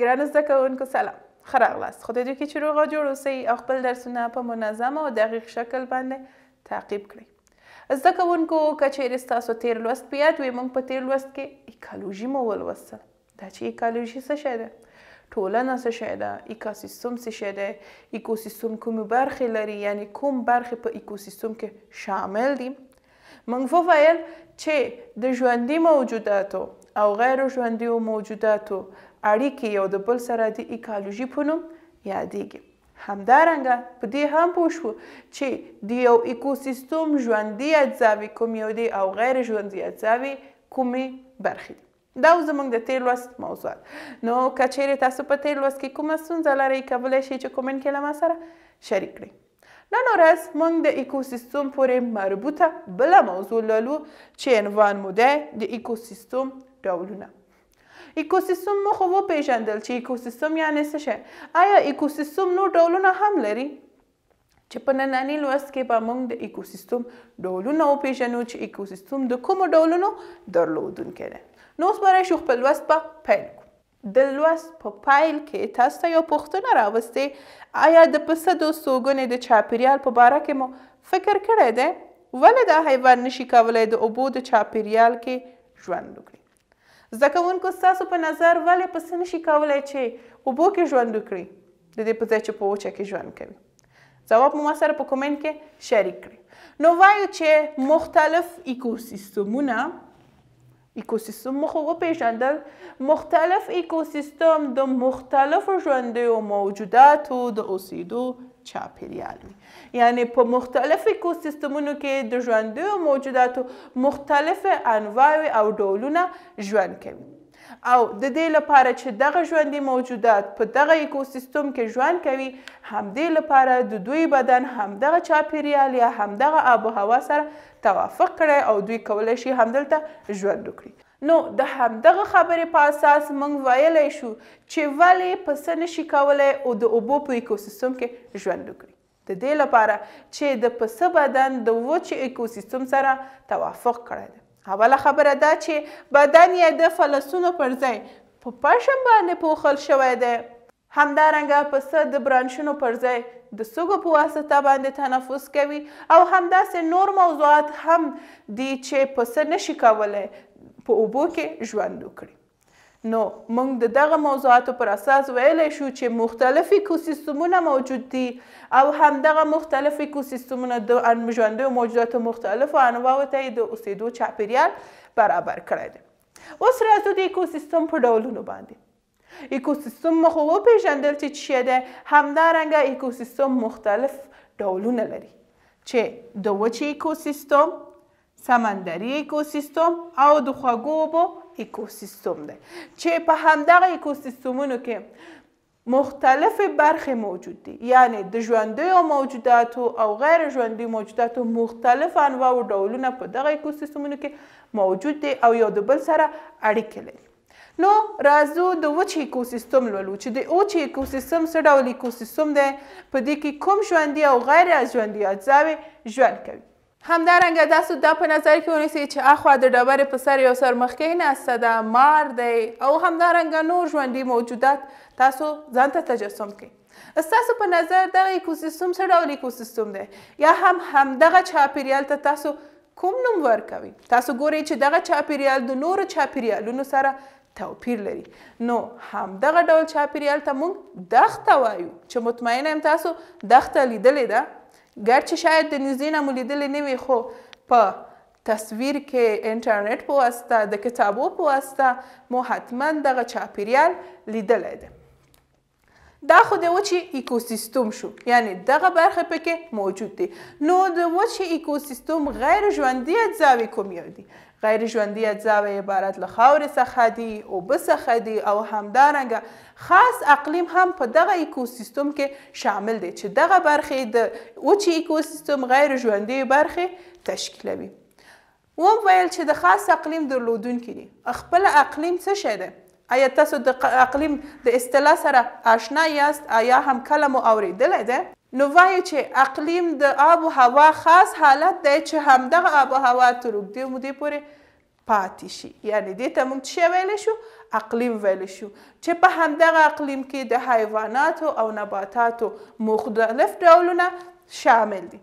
ګران زده کوونکو سلام ښه راغلاست خدای دې کړي چې روغ او جوړ اوسئ او خپل درسونه په منظم او دقیق شکل باندې تعقیب کړئ زده کوونکو که چیرې ستاسو تیر لوست په یاد وي موږ په تیر لوست کې ایکالوژي مو ولوستل دا چې ایکالوژي څه شی ده ټولنه څه شی ده ایکوسیستم څه شی ده ایکوسیستم کوم برخې لري یعنی کوم برخې په ایکوسیستم کې شامل دي موږ وویل چې د ژوندي موجوداتو او غیر ژوندیو موجوداتو اړیکې یو د بل سره د ایکالوژي په نوم یادیږي همدارنګه په دې هم پوه شو چې د یو ایکوسیستم ژوندي اجزاوې کومې یو دي او غیر ژوندي اجزاوې کومې برخې دي دا زمونږ د تیر لوست موضوع نو که چیرې تاسو په تیر لوست کې کومه ستونزه لرئ کولی شئ چې کومنټ کې له ما سره شریک کړئ نن ورځ موږ د ایکوسیستم پورې مربوطه بله موضوع لرو چې عنوان مو دی د ایکوسیستم ډولونه ایکوسیستم مو خو وپیژندل چې ایکوسیستم یعنی څه شی آیا ایکوسیستم نو ډولونه هم لري چې په نننی لوست کې به موږ د ایکوسیستم ډولونه وپیژنو چې ایکوسیستم د کومو ډولونو درلودونکی دی نو اوس برای شو خپل لوست به پیل کړو د لوست په پیل کې تاسو ته یو پوښتنه راوستې آیا د پسه د سوګنې د چاپیریال په باره کې مو فکر کړی دی ولې دا حیوان نشي کولی د اوبو د چاپیریال کې ژوند وکړي زده کوونکو ستاسو په نظر ولې په څه نشي کولی چې اوبو کې ژوند وکړي د دې په ځای چې په وچه کې ژوند کوي ځواب مو سره په کومنټ کې شریک کړئ نو وایو چې مختلف ایکوسیستمونه ایکوسیستم مو خو وپیژندل مختلف ایکوسیستم د مختلفو ژوندیو موجوداتو د اوسیدو چاپیریال وي یعنی په مختلف ایکوسیستمونو کې د ژوندیو موجوداتو مختلف انواع او ډولونه ژوند کوي او د دې لپاره چې دغه ژوندي موجودات په دغه ایکوسیستم کې ژوند کوي همدې لپاره د دوی بدن همدغه چاپیریال یا همدغه آب و هوا سره توافق کړي او دوی کولی شي همدلته ژوند وکړي نو د همدغه خبرې په اساس موږ ویلی شو چې ولې پسه نشي کولی او د اوبو په ایکوسیستم کې ژوند وکړي د دې لپاره چې د پسه بدن د وچ ایکوسیستم سره توافق کړی دی اوله خبره دا چې بدن یې د فلسونو پر ځای په پشم باندې پوښل شوی دی همدارنګه پسه د برانشونو پر ځای د سږو په واسطه باندې تنفس کوي او همداسې نور موضوعات هم دي چې پسه نشي کولی په اوبو کې ژوند وکړي نو موږ د دغه موضوعاتو پر اساس ویلی شو چې مختلف اکوسیستمونه موجود دي او همدغه مختلف اکوسیستمونه د ژوندیو موجوداتو مختلفو انواو ته یې د اوسېدو چاپیریال برابر کړی دی اوس راځو د اکوسیستم په ډولونو باندې اکوسیستم مو خو وپېژندل چې څه ده همدارنګه اکوسیستم مختلف ډولونه لري چې د وچې اکوسیستم سمندري ایکوسیستم او د خوږو اوبو ایکوسیستم دی چې په همدغه ایکوسیستمونو کې مختلف برخې موجود دي یعنی د ژوندیو موجوداتو او غیر ژوندي موجوداتو مختلف انواع او ډولونه په دغه ایکوسیستمونو کې موجود دي او یو د بل سره اړیکې لري نو راځو د وچ ایکوسیستم لولو چې د وچ ایکوسیستم څه ډول ایکوسیستم دی په دې کې کوم ژوندي او غیر ژوندي اجزاوې ژوند کوي همدارنګه تاسو دا په نظر کې ونیسئ چې اخوا د ډبرې په سر یو سرمخکۍ ناسته ده مار دی او همدارنګه نور ژوندي موجودات تاسو ځان ته تجسم کړئ ستاسو په نظر دغه ایکوسیستم څه ډول ایکوسیستم دی یا هم همدغه چاپیریال ته تاسو کوم نوم ورکوي تاسو ګورئ چې دغه چاپیریال د نورو چاپیریالونو سره توپیر لري نو همدغه ډول چاپیریال ته موږ دښته وایو چې مطمئنه یم تاسو دښته لیدلې ده ګرچې شاید د نږدې نه مو لیدلې نه وي خو په تصویر کې انټرنیټ په واسطه د کتابو په واسطه مو حتما دغه چاپیریال لیدلی دی دا خو د وچې ایکوسیستم شو یعنی دغه برخه پکې موجود دي نو د وچې ایکوسیستم غیر ژوندي اجزاوې کوم یو دي غیر ژوندي اجزاوې عبارت له خاورې څخه دي اوبه څخه دي او همدارنګه خاص اقلیم هم په دغه ایکوسیستم کې شامل دی چې دغه برخې د وچې ایکوسیستم غیر ژوندي برخې تشکیلوي وم ویل چې د خاص اقلیم درلودونکي دي خپل اقلیم څه شی دی آیا تاسو د اقلیم د اصطلاح سره آشنا یاست آیا هم کله مو اوریدلی ده نو وایي چې اقلیم د آب و هوا خاص حالت دی چې همدغه آب و هوا تر اوږدې مودې پورې پاتې شي یعنې دې ته موږ څه ویلی شو اقلیم ویلی شو چې په همدغه اقلیم کې د حیواناتو او نباتاتو مختلف ډولونه شامل دي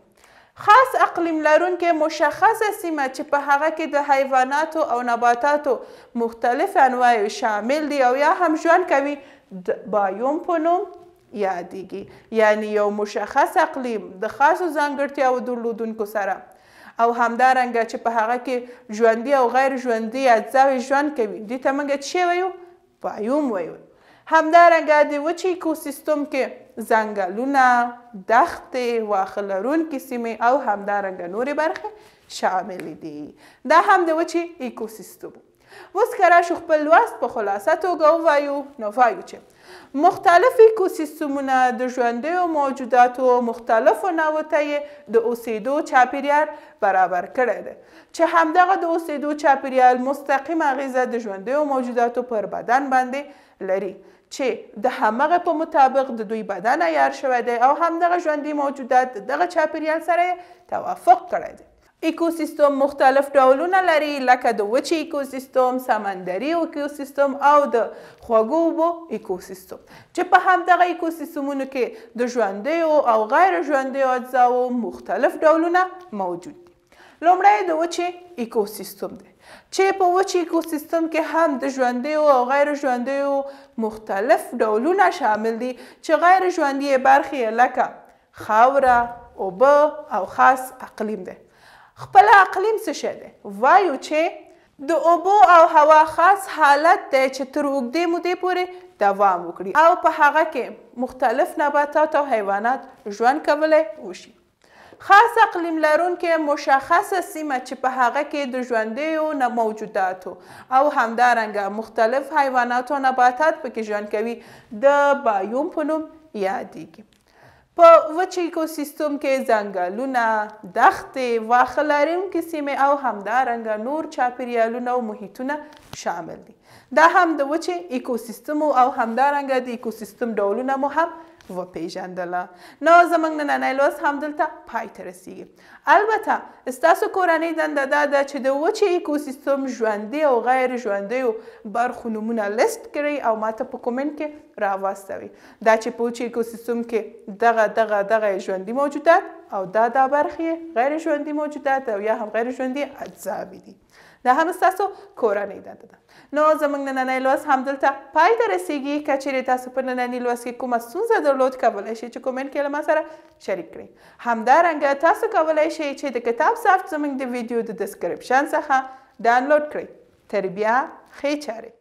خاص اقلیم لرونکې مشخصه سیمه چې په هغه کې د حیواناتو او نباتاتو مختلف انواع شامل دي او یا هم ژوند کوي د بایوم په نوم یادیږي یعنی یو مشخص اقلیم د خاصو ځانګړتیاو درلودونکو سره او همدارنګه چې په هغه کې ژوندي او غیر ژوندي اجزاوې ژوند کوي دې ته موږ څه وایو بایوم وایو همدارنګه د وچې ایکوسیستم کې ځنګلونه دښتې واښه لرونکي سیمې او همدارنګه نورې برخې شامل دي دا هم د وچې ایکوسیستم اوس که راشو خپل لوست په خلاصه توګه ووایو نو وایو چې مختلف ایکوسیستمونه د ژوندیو موجوداتو مختلفو نوو ته یې د اوسېدو چاپیریال برابر کړی دی چې همدغه د اوسېدو چاپیریال مستقیم اغیزه د ژوندیو موجوداتو پر بدن باندې لري چې د همغه په مطابق د دوی بدن عیار شوی دی او همدغه ژوندي موجودات دغه چاپیریال سره توافق کړی دی ایکوسیستم مختلف ډولونه لري لکه د وچې ایکوسیستم سمندري ایکوسیستم او د خوږو اوبو ایکوسیستم چې په همدغه ایکوسیستمونو کې د ژوندیو او غیر ژوندیو اجزاو مختلف ډولونه موجود لومړی د وچې ایکوسیستم دی چې په وچې ایکوسیستم کې هم د ژوندیو او غیر ژوندیو مختلف ډولونه شامل دي چې غیر ژوندۍ برخې لکه خاوره اوبه او خاص اقلیم دی خپل اقلیم څه شی دی وایو چې د اوبو او هوا خاص حالت دی چې تر اوږدې مودې پورې دوام وکړي او په هغه کې مختلف نباتات او حیوانات ژوند کولی وشي خاص اقلیم لرونکې مشخصه سیمه چې په هغه کې د ژوندیو نه موجوداتو او همدارنګه مختلف حیوانات او نباتات پکې ژوند کوي د بایوم په نوم یادیږي په وچ ایکوسیستم کې ځنګلونه دښتې واښه لرونکې سیمې او همدارنګه نور چاپیریالونه او محیطونه شامل دي دا هم د وچ ایکوسیستم او همدارنګه د ایکوسیستم ډولونه مو هم وپیژندله نو زموږ نننی لوست همدلته پای ته رسیږي البته ستاسو کورنۍ دنده دا ده چې د وچې ایکوسیستم ژوندي او غیر ژوندیو برخو نومونه لیست کړئ او ماته په کومنټ کې راواستوئ دا چې په وچې ایکوسیستم کې دغه دغه دغه ژوندي موجودات او دا دا برخې غیر ژوندي موجودات او یا هم غیر ژوندي اجزاوې دي دا هم ستاسو کورنۍ دنده ده نو زموږ نننی لوست همدلته پای ته رسیږي که چیرې تاسو په ننني لوست کې کومه ستونزه درلود کولی شئ چې کومنټ کې له ما سره شریک کړئ همدارنګه تاسو کولی شئ چې د کتاب سافټ زموږ د ویډیو د ډسکرپشن څخه ډاونلوډ کړئ تربیه ښې چارې